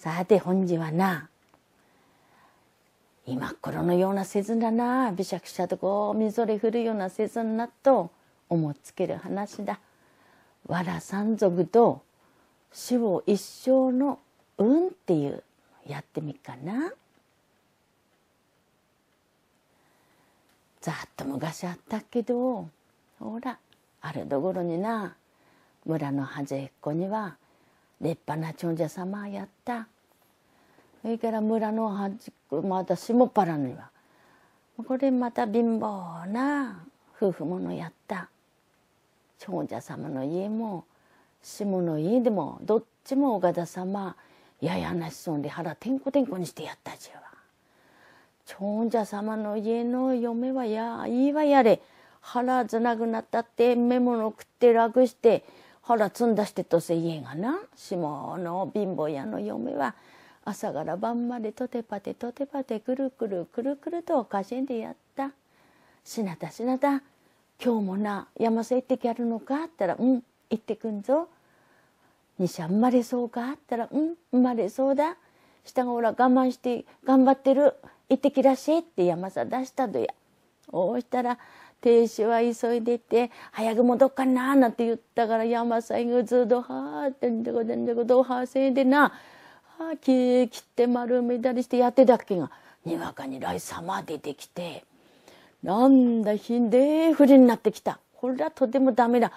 さて本人はな今頃のようなせずだなびしゃくしゃとこうみぞれ降るようなせずなと思っつける話だ。わら山賊と死を一生の運っていうやってみっかな。ざっと昔あったけどほらあるどころにな村の端っこには立派な長者様やったそれから村の端っこ、また私もパラにはこれまた貧乏な夫婦ものやった長者様の家も下の家でもどっちも岡田様ややなしそうに腹てんこてんこにしてやったじゃわ長者様の家の嫁はやいいわやれ腹ずなくなったって目もの食って楽してほら積んだしてとせ家がな下の貧乏屋の嫁は朝から晩までとてぱてとてぱてくるくるくるくるとかしんでやった「しなたしなた今日もな山瀬行ってきやるのか?」ったら「うん行ってくんぞ」「西は生まれそうか?」ったら「うん生まれそうだ」下がおら我慢して頑張ってる行ってきらしいって山さ出したとや。おうしたら亭主は急いでて「早く戻っかな」なんて言ったから山さんがずっと「はあ」ってんでこでんでこどはせいでなあ切って丸めたりしてやってたっけがにわかに来様出てきてなんだひんでえふりになってきたこれはとてもダメだ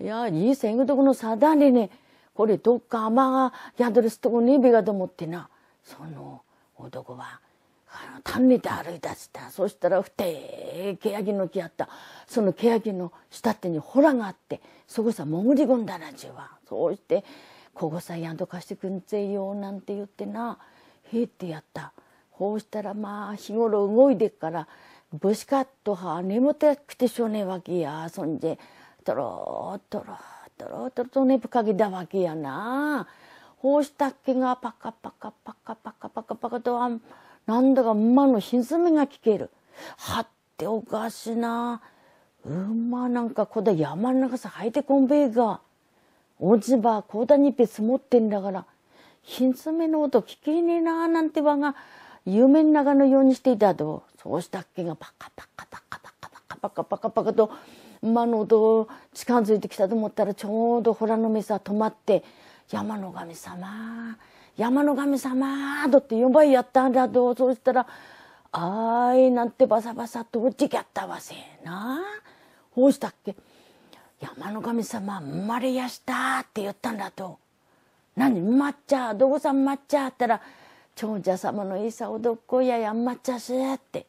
いやいい戦後どこのさだにねこれどっか雨が宿るすとこねえべがと思ってなその男は「ためて歩いたした。そしたら、ふてー、けやきの木あった。そのけやきの下手にほらがあって、そこさ、潜り込んだらじわ。そうして、ここさ、やんとかしてくんぜよ、なんて言ってな、へえってやった。こうしたら、まあ、日頃動いてっから、ぶしかっとは、眠たくてしょうねえわけや。そんゃとろーとろーとろーとろとねぶかけだわけやな。こうしたっけが、パカパカパカパカパカパカとあん、なんだか馬の蹄が聞ける。はっておかしいな。馬なんかこだ山の中さ入ってこんべえが。落ち葉こだにぺ積もってんだから、蹄の音聞けねえななんてわが夢の中のようにしていたと。そうしたっけがパカパカパカパカパカパカパカパカと馬の音近づいてきたと思ったらちょうど洞の目さ止まって山の神様山の神様とって呼ばいやったんだと、そうしたら、あいなんてバサバサと落ちきゃったわせえな。ほうしたっけ山の神様、生まれやしたって言ったんだと。何抹茶、どこさん抹茶ったら、長者様のいさおどっこややんまっちゃしって。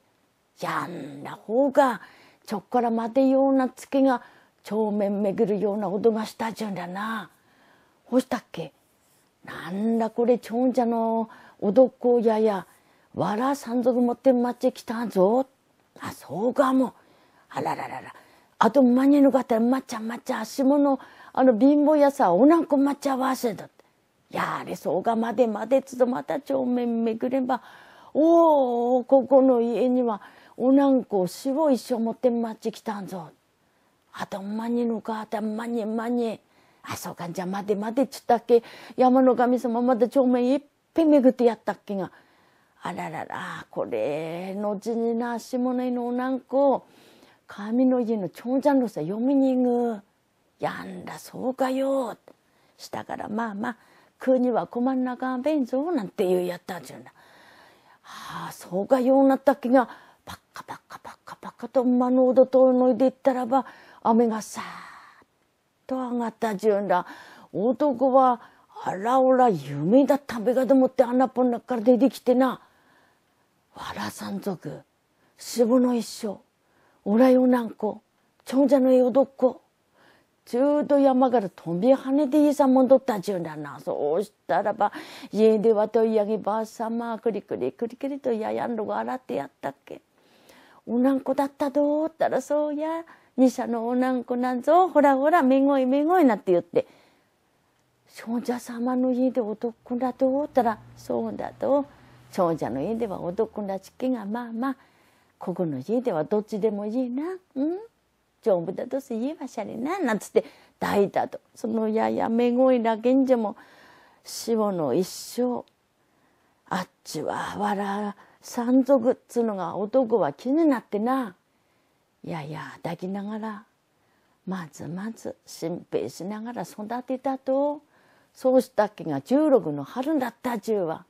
やんな方が、ちょっから待てような月が、帳面巡るようなどがしたじゅんだな。ほしたっけなんだこれ、ちょんのおどっこやや、わら山賊持って待ちきたぞ。あ、そうかも。あらららら。あと間に合かったら、まっちゃまっちゃ、足物、あの貧乏やさ、おなんこまっちゃわせだって。やれ、そうか、までまでつとまた帳面めくれば、おお、ここの家には、おなんこ白いょ持って待ちきたんぞ。あと間に合かったら、まにまにあ、そうか、じゃあ待て待てっったっけ、山の神様まで帳面いっぺん巡ってやったっけが、あららら、これ、後にな、下絵のおなんこ、神の家の長者のさ、読みに行ぐやんだ、そうかよ。したから、まあまあ、国は困んなかんべんぞ、なんて言うやったんじゃな。ああ、そうかようなったっけが、パッカパッカパッカパッカと馬の音とのいでいったらば、雨がさーと上がったじゅんだ。男は、あらおら、夢だ食べがと思って穴っぽの中から出てきてな。わらさぞく。す後の一生、おらよなんこ、長者のよどっこず中と山から飛び跳ねていさ戻ったじゅうんだな。そうしたらば、家ではといやぎばあさま、くりくりくりくりとややんろが洗ってやったっけ。おなんこだったどうったらそうや。二社のおなんこなんぞ、ほらほら、めごいめごいなって言って、少女様の家で男だと思ったら、そうだと、少女の家では男らしきが、まあまあ、ここの家ではどっちでもいいな、うん、丈夫だとす言えばしゃれな、なんつって、大だと、そのややめごいら賢者も、死後の一生、あっちはわら、山賊っつうのが男は気になってな、やや抱きながらまずまず心配しながら育てたとそうしたっけが16の春だったちゅうま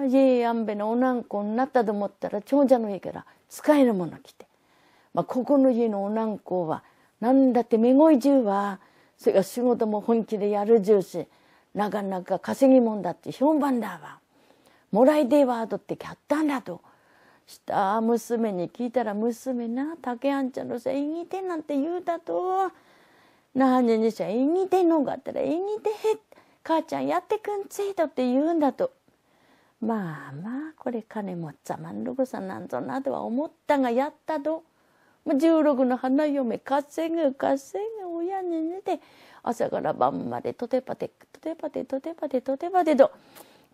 あ家やんべのおなんこになったと思ったら長者の家から使えるもの来て、まあ、ここの家のおなんこは何だってめごい中はそれが仕事も本気でやる重しなかなか稼ぎもんだって評判だわもらいでわとってきゃったんだとした娘に聞いたら娘な竹あんちゃんのさいにてなんて言うたと何にしゃいにてんのがあったらいにて母ちゃんやってくんついとって言うんだとまあまあこれ金持っちゃまんろくさなんぞなとは思ったがやったと。16の花嫁稼ぐ稼ぐ親に寝て朝から晩までとてぱてとてぱてとてぱてとてぱてと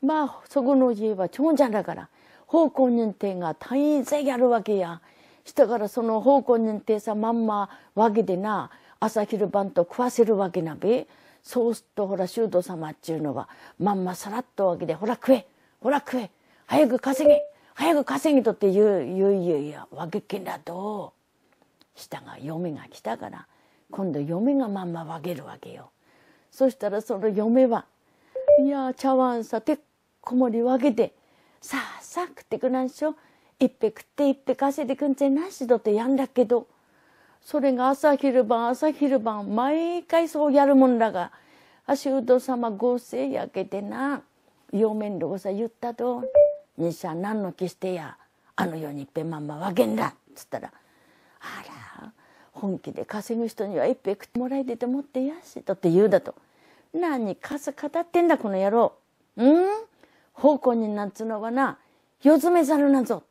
まあそこの家は長者だから奉公認定が大勢やるわけや。したからその奉公認定さまんまわけでな、朝昼晩と食わせるわけなべ。そうするとほら、修道様っちゅうのは、まんまさらっとわけで、ほら食え、ほら食え、早く稼げ、早く稼ぎとって言う、言う、言う、いや、わけけなど。と。したが、嫁が来たから、今度嫁がまんまわけるわけよ。そしたらその嫁は、いや、茶碗さ、てっこもりわけて、さあさあ食ってくらんしょ一杯食って一杯稼いでくんちゃなしどってやんだけどそれが朝昼晩朝昼晩毎回そうやるもんだが足うど様合成やけてな陽面どこさ言ったと「にしゃ何の気してやあの世にいっぺんまんまわけんだ」っつったら「あら本気で稼ぐ人には一杯食ってもらえててもってやし」とって言うだと「何かす語ってんだこの野郎うん?」奉公になっつのはな、四つ目猿なぞ。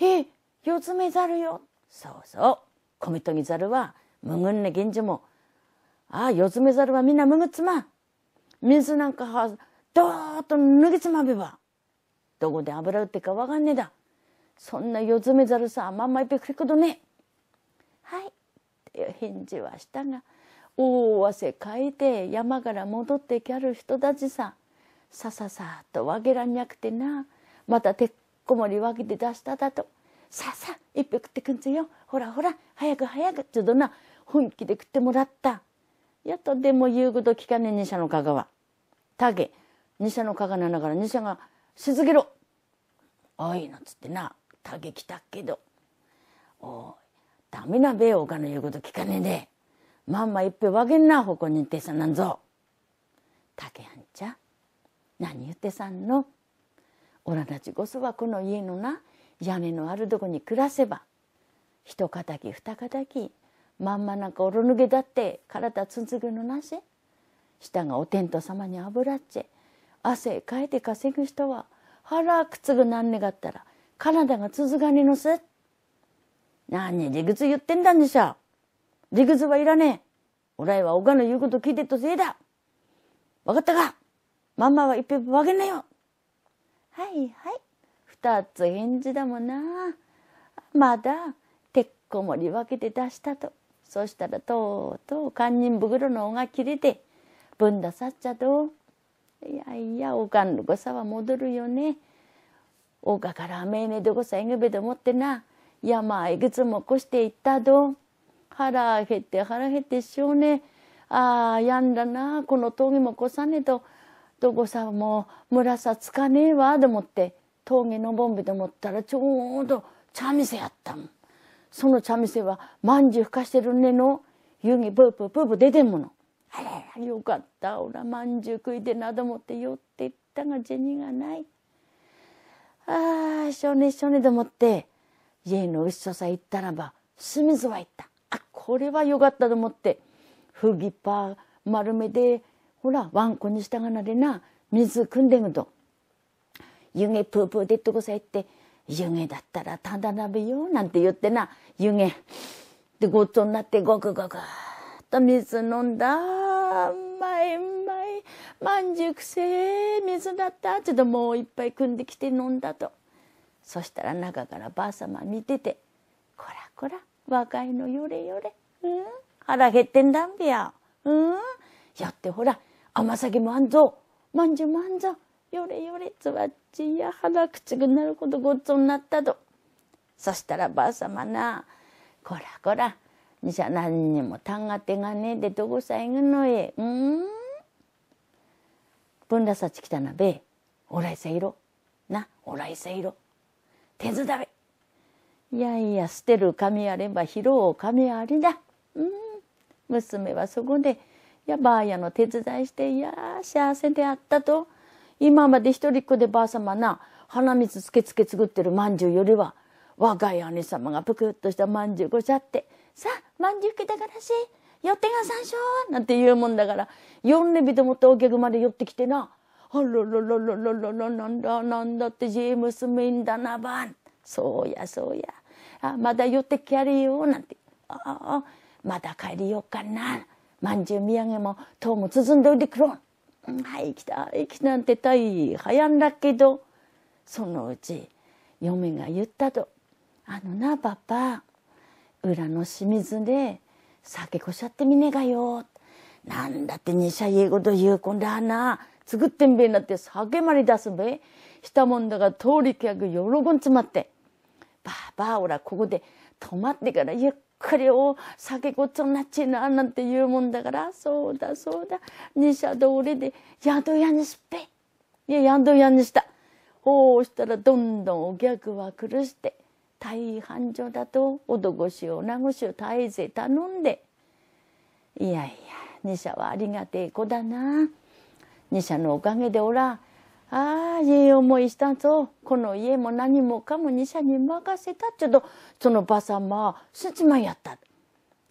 え、四つ目猿よ。そうそう。米とぎ猿は、むぐんね源氏も。ああ、四つ目猿はみんなむぐつま。水なんかは、どーっと脱ぎつまべば。どこで油売ってかわかんねえだ。そんな四つ目猿さ、まんまいぺくりことね。はい。っていう返事はしたが、大汗かいて山から戻ってきゃる人たちさ。さささっとわげらんにゃくてなまたてっこもりわけで出しただとささ一杯食ってくんすよほらほら早く早く」ちょっとな本気で食ってもらったやっとでも言うこと聞かねえ二社の香川はたげ二社の香川なだから二社が静けろおいのつってなたげ来たけどおいダメなべえおかの言うこと聞かねえでまんま一杯分わげんなほこにいてさなんぞたけあんちゃ何言ってさんのおらたちこそはこの家のな屋根のあるとこに暮らせば一敵二敵まんまなんかおろぬげだって体つづぐのなし下がお天道様に油っち汗かいて稼ぐ人は腹くつぐなんねがったら体が続がねのす何理屈言ってんだんでしょ理屈はいらねえおらいはおかの言うこと聞いてっとせいだ分かったかママは一匹あげなよ。はいはい。二つ返事だもんな。まだ、てっこ盛り分けて出したと。そしたらとうとう堪忍袋の尾が切れて、ぶんださっちゃと。いやいや、おかんのごさは戻るよね。おかからめねどこさえぐべでもってな。山いくつも越していったど。腹減って腹減ってしょうね。ああ、やんだな。この峠も越さねと。どこさもうさつかねえわと思って峠のぼんベと思ったらちょうど茶店やったもんその茶店はまんじゅうふかしてるねの湯気ブーぷぷブー出てんものあれよかったおらまんじゅう食いでなと思って寄ってったが銭がないああしょねしょねと思って家のうっそさ行ったらば隅津は行ったあこれはよかったと思ってふぎっぱ丸めでほら、ワンコに従なれな、水くんでんと。湯気ぷうぷうでっとこさいって、湯気だったらただ鍋よ、なんて言ってな、湯気。で、ごっつになってごくごくっと水飲んだ。うまいうまい。まんじゅくせえ、水だった。ちょっともういっぱい汲んできて飲んだと。そしたら中からばあさま見てて、こらこら、若いのよれよれ。うん腹減ってんだんべや。うんやってほら、甘酒万蔵万寿万蔵よれよれつわっちや腹口ぐなるほどごっつになったとそしたらばあさまなこらこらにしゃ何にもたんがてがねえでどこさえぐのえうんぶんらさちきたなべおらいせいろなおらいせいろ手伝べいやいや捨てる神あれば拾う神ありだうん娘はそこでやばあやの手伝いしていや幸せであったと今まで一人っ子でばあ様な鼻水つけつけ作ってるまんじゅうよりは若い姉様がぷくっとしたまんじゅうごちゃってさあまんじゅうけたからし寄ってがさんしょなんて言うもんだから四レビでもってお客まで寄ってきてな「あらららららららなんだなんだってジェームス・メインだなばん」そうやそうやあまだ寄ってきゃりよなんてああまだ帰りよっかなまんじゅう土産も糖も包んでおいでくろうん、はい、きた、行きなんて大早んだけど、そのうち嫁が言ったと。あのな、パパ、裏の清水で酒こしゃってみねがよ。なんだって二し家えごと言うこんだな。作ってんべえなって酒まり出すべ。したもんだが通り客喜んつまって。パパおらここで泊まってからゆっこれを酒ごとなっちななんて言うもんだからそうだそうだ二社通りで宿屋にすっぺいや宿屋にしたほうしたらどんどんお客は苦して大繁盛だと男衆女子衆大勢頼んでいやいや二社はありがてえ子だな二社のおかげでおらああ、いい思いしたぞ。この家も何もかも二社に任せた。ちょっと、そのばさは、すちまやった。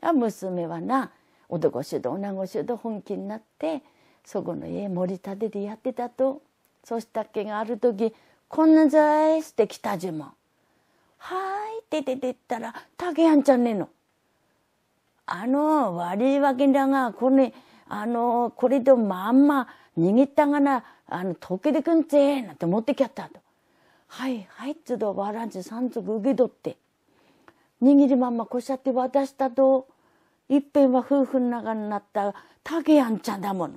あ、娘はな、男衆と女衆と本気になって、そこの家盛り立ててやってたと。そしたっけがある時、こんなざいしてきたじもん。はいって出てったら、竹やんちゃんねえの。あの、悪いわけだが、これ、あの、これとまんま、握ったがな、あの、溶けてくんぜなんて持ってきゃったと。はい、はい、つどわらんじ三足受け取って。握りまんまこしゃって渡したと、いっぺんは夫婦の中になった竹やんちゃんだもの。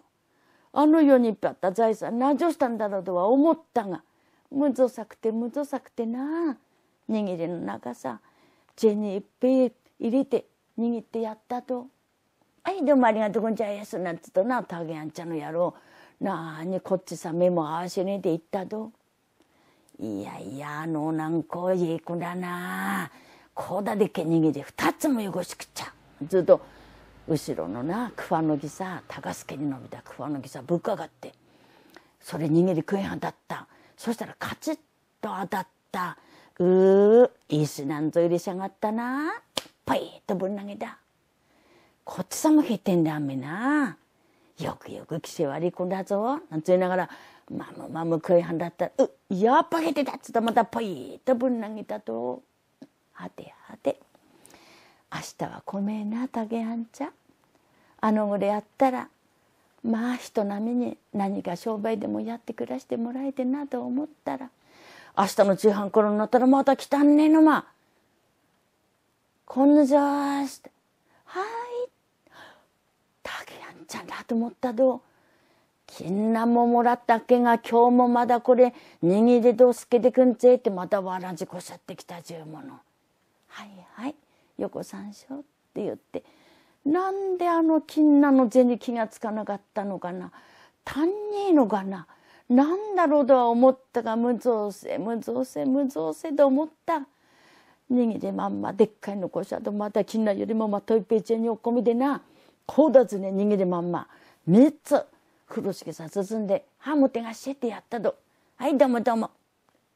あの世にいっぱいあった財産、何をしたんだろうとは思ったが、むぞさくてむぞさくてな、握りの中さ、銭いっぺん入れて、握ってやったと。はい、どうもありがとうございます。なんつとな、たけやんちゃんの野郎。なにこっちさ目も合わせねえで言ったと。いやいや、あのなんかいい子だな。こうだでけ逃げて二つもよこしくっちゃ。ずっと後ろのな、桑の木さ、高助に伸びた桑の木さ、ぶっかかって。それ逃げり食え当たった。そしたらカチッと当たった。うー、石なんぞ入れしゃがったな。パイッとぶん投げた。こっちさも減ってんだ、めな。よくよく規制割り込んだぞ、なんつ言いながら、まむまむ食いはんだったら、うやっぱげてたっつったらまたポイッとぶん投げたと。はてはて。明日は来ねえな、竹はんちゃ。あのぐらいやったら、まあ人並みに何か商売でもやって暮らしてもらえてなと思ったら、明日の中半頃になったらまた来たんねえのま。こんなじゃーして。はい。ちゃんだと思ったど。んなももらったけが今日もまだこれ握りどすけてくんぜってまたわらじこしゃってきたじゅうもの。はいはい横山椒って言ってなんであの金なの銭気がつかなかったのかな足んねえのかななんだろうとは思ったが無造成無造成無造成と思った。逃げまんまでっかいのこしゃとまた金なよりもまといっぺいちにおっこみでな。こうだ逃げるまんま３つ、黒ゃ風呂敷さ進んで歯もてがしててやったどはいどうもどうも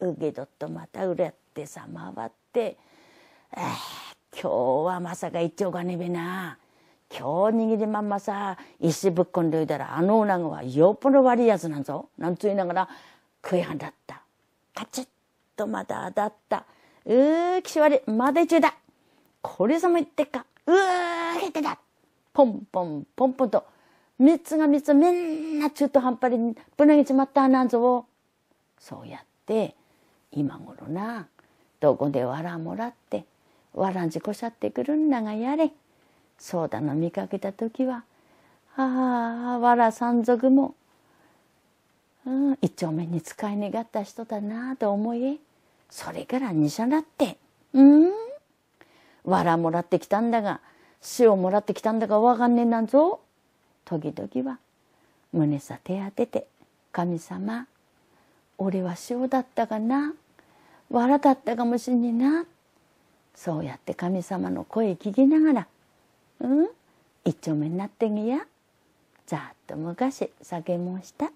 うげどっとまたうれってさ回ってええ、今日はまさか一丁がねべな今日握りまんまさ石ぶっこんでおいたらあの女子はよっぽど悪いやつなんぞなんつ言いながら食いはんだったカチッとまた当たったうーきしわりまだ一中だこれさも言ってっかうー減ってたポンポンポンポンと、3つが3つみんな中途半端にぶなげちまったなんぞそうやって、今頃な、どこでわらもらって、わらんじこしゃってくるんだがやれ。そうだの見かけた時は、ああ、わら山賊も、うん、一丁目に使い願った人だなと思い、それからにしゃなって、うん、わらもらってきたんだが、死をもらってきたんだかわかんねえなんぞ。時々は胸さ手当てて、神様、俺は塩だったかな。藁だったかもしんねえな。そうやって神様の声聞きながら、うん一丁目になってんや。ざっと昔酒もした。